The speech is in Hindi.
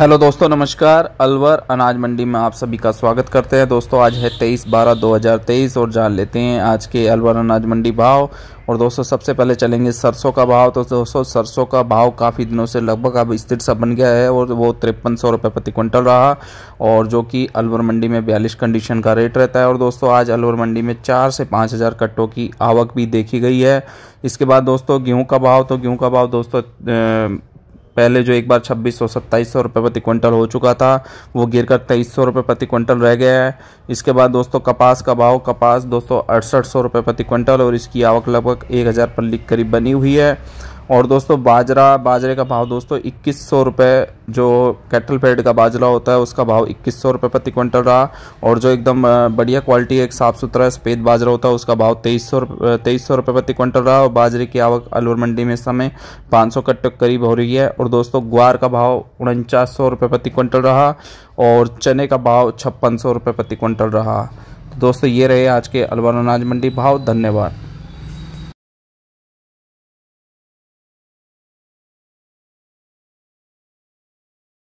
हेलो दोस्तों नमस्कार अलवर अनाज मंडी में आप सभी का स्वागत करते हैं दोस्तों आज है 23 बारह 2023 और जान लेते हैं आज के अलवर अनाज मंडी भाव और दोस्तों सबसे पहले चलेंगे सरसों का भाव तो दोस्तों सरसों का भाव काफ़ी दिनों से लगभग अब स्थिर सा बन गया है और वो तिरपन सौ रुपये प्रति क्विंटल रहा और जो कि अलवर मंडी में बयालीस कंडीशन का रेट रहता है और दोस्तों आज अलवर मंडी में चार से पाँच हज़ार कट्टों की आवक भी देखी गई है इसके बाद दोस्तों गेहूँ का भाव तो गेहूँ का भाव दोस्तों पहले जो एक बार छब्बीस सौ सत्ताईस सौ रुपये प्रति क्विंटल हो चुका था वो गिर कर तेईस सौ रुपये प्रति क्विंटल रह गया है इसके बाद दोस्तों कपास का भाव कपास सौ अड़सठ सौ रुपये प्रति क्विंटल और इसकी आवक लगभग एक हज़ार पल्ली लिख करीब बनी हुई है और दोस्तों बाजरा बाजरे का भाव दोस्तों इक्कीस सौ रुपये जो कैटल पेड का बाजरा होता है उसका भाव इक्कीस सौ रुपये प्रति क्विंटल रहा और जो एकदम बढ़िया क्वालिटी एक साफ़ सुथरा सफ़ेद बाजरा होता है उसका भाव तेईस सौ तेईस सौ रुपये प्रति क्विंटल रहा और बाजरे की आवक अलवर मंडी में इस समय पाँच सौ कट्टे करीब हो रही है और दोस्तों ग्वार का भाव उनचास सौ रुपये प्रति क्विंटल रहा और चने का भाव छप्पन सौ रुपये प्रति क्विंटल रहा तो दोस्तों ये रहे आज के अलवर अनाज मंडी भाव धन्यवाद